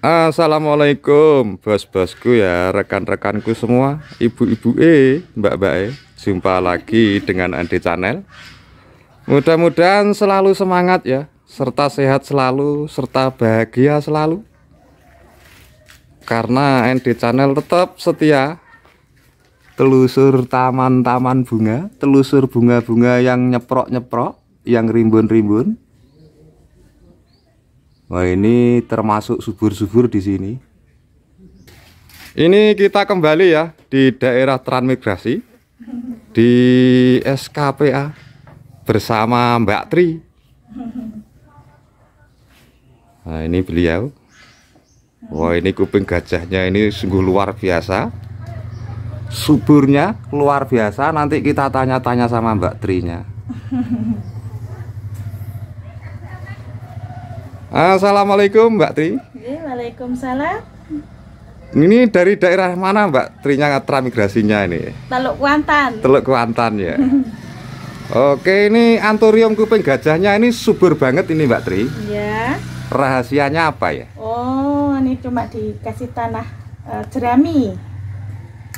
Assalamualaikum bos-bosku ya rekan-rekanku semua ibu-ibu eh mbak-mbak eh jumpa lagi dengan Andi Channel mudah-mudahan selalu semangat ya serta sehat selalu serta bahagia selalu karena ND Channel tetap setia telusur taman-taman bunga telusur bunga-bunga yang nyeprok-nyeprok yang rimbun-rimbun Wah ini termasuk subur-subur di sini. Ini kita kembali ya di daerah transmigrasi di SKPA bersama Mbak Tri. Nah ini beliau. Wah ini kuping gajahnya ini sungguh luar biasa. Suburnya luar biasa. Nanti kita tanya-tanya sama Mbak Tri nya. Assalamualaikum Mbak Tri. Iya, waalaikumsalam. Ini dari daerah mana Mbak Trinya transmigrasinya ini? Teluk Kuantan. Teluk Kuantan ya. Oke, ini anturium kuping gajahnya ini subur banget ini Mbak Tri. Iya. Rahasianya apa ya? Oh, ini cuma dikasih tanah uh, jerami.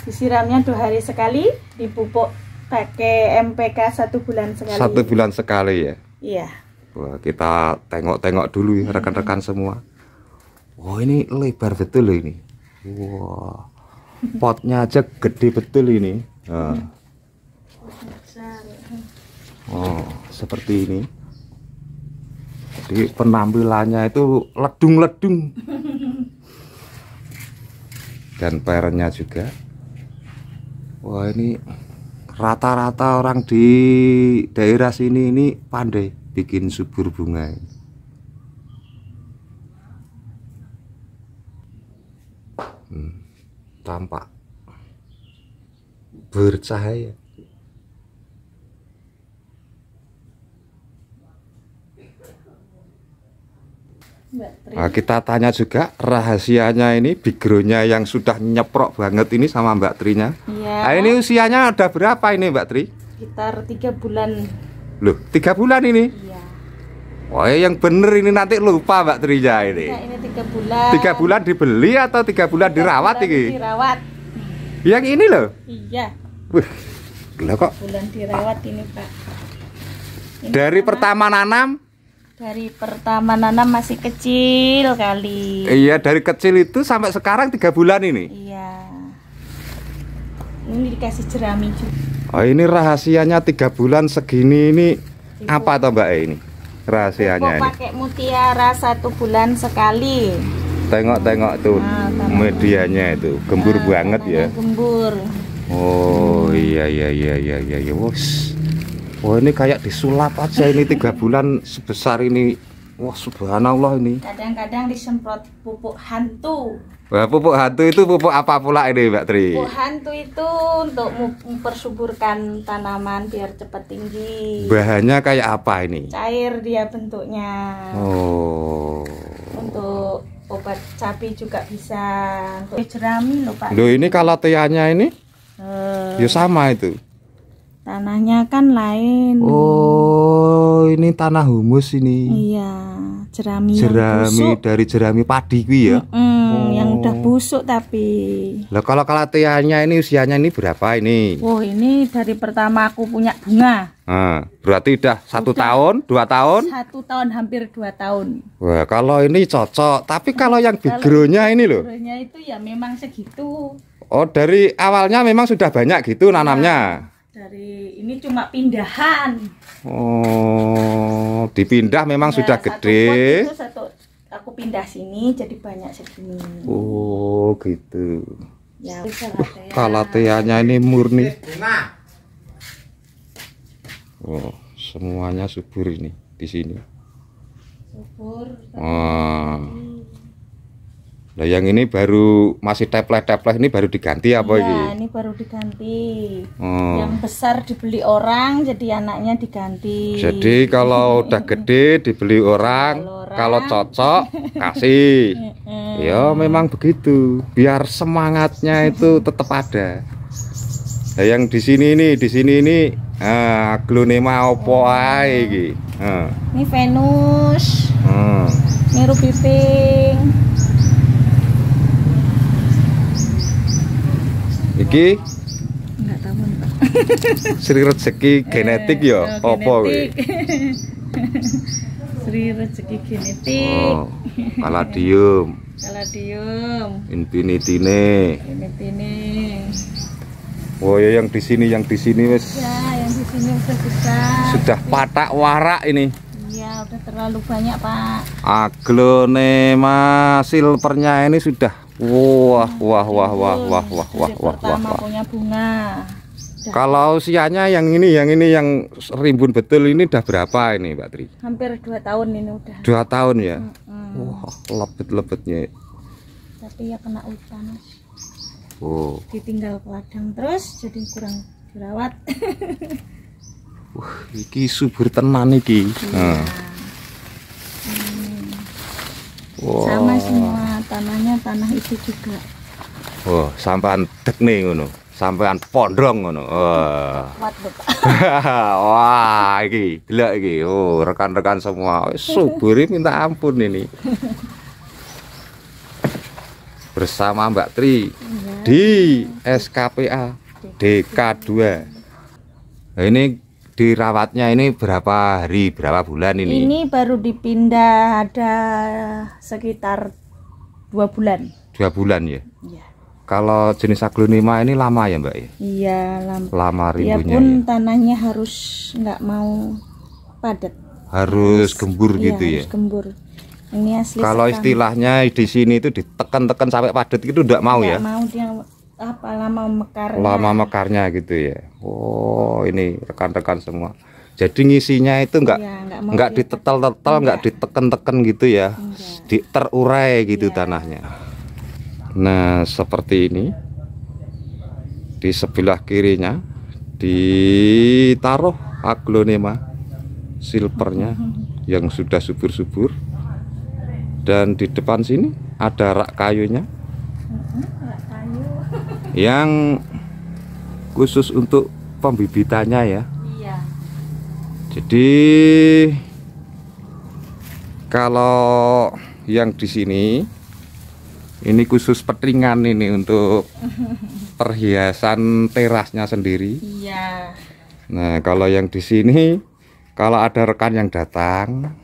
Disiramnya dua hari sekali, dipupuk pakai MPK satu bulan sekali. Satu bulan sekali ya? Iya. Wah, kita tengok-tengok dulu ya hmm. rekan-rekan semua. Wah, ini lebar betul ini. Wah. Potnya aja gede betul ini. Nah. Oh, seperti ini. Jadi penampilannya itu ledung-ledung. Dan pernya juga. Wah, ini rata-rata orang di daerah sini ini pandai bikin subur bunga hmm, tampak bercahaya Nah, kita tanya juga rahasianya ini bigronya yang sudah nyeprok banget ini sama Mbak Trinya. Iya. Nah, ini usianya ada berapa ini Mbak Tri? Sekitar tiga bulan. Loh, tiga bulan ini? Iya. Wah, iya, yang bener ini nanti lupa Mbak Trija ini. Iya, ini tiga bulan. Tiga bulan dibeli atau tiga bulan tiga dirawat bulan ini? Dirawat. Yang ini loh? Iya. Wih, gila kok. Bulan dirawat ini Pak. Ini Dari mana? pertama nanam? Dari pertama nanam masih kecil kali. Iya, dari kecil itu sampai sekarang tiga bulan ini. Iya. Ini dikasih jerami juga. Oh ini rahasianya tiga bulan segini ini apa toh Mbak eh, ini rahasianya ini? Pakai mutiara satu bulan sekali. Tengok-tengok tuh nah, medianya itu gembur nah, banget ya. Gembur. Oh iya iya iya iya iya, iya. Wos. oh, ini kayak disulap aja ini tiga bulan sebesar ini Wah subhanallah ini. Kadang-kadang disemprot pupuk hantu. Wah pupuk hantu itu pupuk apa pula ini Mbak Tri? Pupuk hantu itu untuk mempersuburkan tanaman biar cepat tinggi. Bahannya kayak apa ini? Cair dia bentuknya. Oh. Untuk obat capi juga bisa. Untuk jerami loh Pak. Loh ini kalau teanya ini? Hmm. Ya sama itu. Tanahnya kan lain. Oh, ini tanah humus ini. Iya, jerami. Jerami dari jerami padi gue ya. Mm -mm, oh. yang udah busuk tapi. Loh, kalau kelatihannya ini usianya ini berapa ini? Oh, ini dari pertama aku punya bunga. Nah, berarti udah satu tahun, dua tahun? Satu tahun hampir dua tahun. Wah, kalau ini cocok. Tapi kalau yang bigronya ini loh. Bigronya itu ya memang segitu. Oh, dari awalnya memang sudah banyak gitu nanamnya. Iya dari ini cuma pindahan oh dipindah memang ya, sudah satu gede satu aku pindah sini jadi banyak segini oh gitu ya uh, kalateanya ini murni eh, oh semuanya subur ini di sini subur oh. Nah, yang ini baru masih tepleh-tepleh ini baru diganti apa ya, ini? ini baru diganti. Hmm. Yang besar dibeli orang, jadi anaknya diganti. Jadi kalau udah gede dibeli orang, kalau, orang. kalau cocok kasih. ya, memang begitu. Biar semangatnya itu tetap ada. Nah, yang di sini ini, di sini ini ah glonema opo ae iki. Heeh. Ah. Ini Venus. Ah. Ini ruby pink. Iki enggak tahu, Sri rezeki eh, genetik ya? eh, ya apa kuwi? Sri rezeki genetik. Oh, Palladium. Palladium. Infinitine. Infinitine. Oh ya yang di sini yang di sini wes. Ya, yang di sini sudah besar. Sudah patak warak ini. Iya, udah terlalu banyak, Pak. Aglonema silvernya ini sudah Wah, wah, wah, wah, wah, wah, wah, wah, wah, wah. punya bunga. Kalau usianya yang ini, yang ini, yang rimbun betul ini udah berapa ini, Mbak Tri? Hampir dua tahun ini udah. Dua tahun ya. Mm -hmm. Wah, lebet-lebetnya. Tapi ya kena hutan. Oh. Ditinggal ke ladang terus, jadi kurang dirawat. Wah, ini subur tenan ini. Iya. Hmm. Sama semua tanahnya tanah itu juga oh sampean dek nih ngono sampean pondrong ngono Wah. wah iki gila iki oh rekan-rekan semua suburi minta ampun ini bersama Mbak Tri iya. di SKPA DK2 nah, ini dirawatnya ini berapa hari berapa bulan ini ini baru dipindah ada sekitar dua bulan dua bulan ya, ya. kalau jenis aglonema ini lama ya mbak ya iya lama lama iya ribunya. ya pun ya. tanahnya harus nggak mau padat harus, gembur iya, gitu ya? harus ya gembur ini asli kalau sekarang. istilahnya di sini itu ditekan-tekan sampai padat itu enggak mau enggak ya mau dia apa lama mekar? lama mekarnya gitu ya oh ini rekan-rekan semua jadi ngisinya itu enggak iya, gitu ya, nggak ditetel-tetel nggak diteken-teken gitu ya diterurai di terurai gitu ya. tanahnya nah seperti ini di sebelah kirinya ditaruh aglonema silvernya yang sudah subur-subur dan di depan sini ada rak kayunya mm-hmm, yang khusus untuk pembibitannya ya jadi kalau yang di sini ini khusus petringan ini untuk perhiasan terasnya sendiri iya nah kalau yang di sini kalau ada rekan yang datang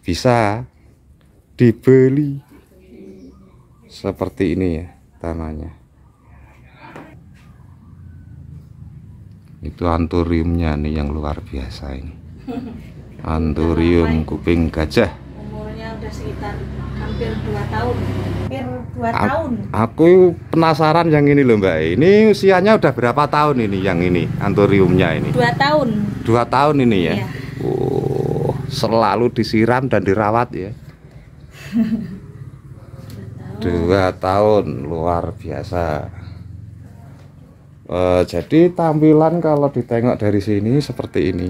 bisa dibeli seperti ini ya tanahnya itu anturiumnya nih yang luar biasa ini anturium nah, kuping gajah umurnya udah sekitar hampir 2 tahun hampir 2 A tahun aku penasaran yang ini loh mbak ini usianya udah berapa tahun ini yang ini anturiumnya ini 2 tahun 2 tahun ini ya, ya. Oh, selalu disiram dan dirawat ya dua tahun luar biasa Eh, jadi tampilan kalau ditengok dari sini seperti ini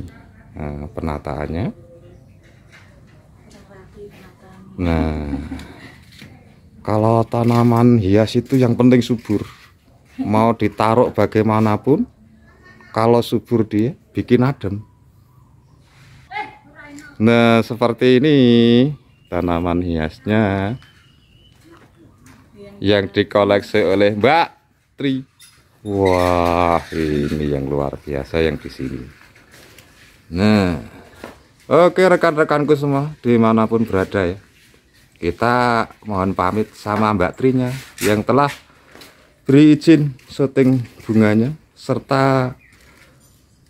nah, penataannya nah kalau tanaman hias itu yang penting subur mau ditaruh bagaimanapun kalau subur dia bikin adem nah seperti ini tanaman hiasnya yang dikoleksi oleh Mbak Tri Wah, ini yang luar biasa yang di sini. Nah, oke rekan-rekanku semua dimanapun berada ya, kita mohon pamit sama Mbak Trinya yang telah beri izin syuting bunganya serta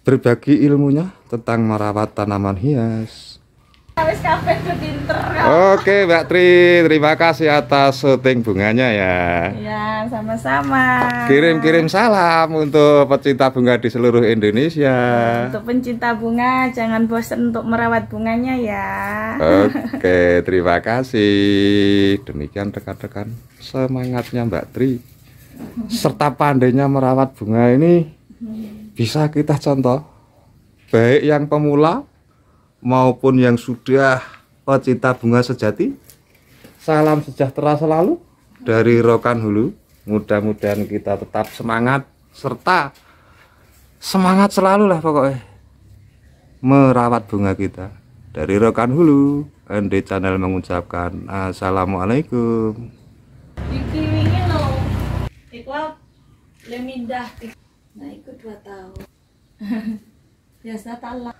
berbagi ilmunya tentang merawat tanaman hias. Oke Mbak Tri, terima kasih atas syuting bunganya ya. Ya, sama-sama. Kirim-kirim salam untuk pecinta bunga di seluruh Indonesia. Untuk pencinta bunga, jangan bosan untuk merawat bunganya ya. Oke, terima kasih. Demikian rekan-rekan, semangatnya Mbak Tri serta pandainya merawat bunga ini bisa kita contoh baik yang pemula maupun yang sudah pecinta bunga sejati. Salam sejahtera selalu dari Rokan Hulu. Mudah-mudahan kita tetap semangat serta semangat selalu lah pokoknya merawat bunga kita. Dari Rokan Hulu, ND Channel mengucapkan Assalamualaikum. lemindah. Nah, ikut dua tahun. Biasa tak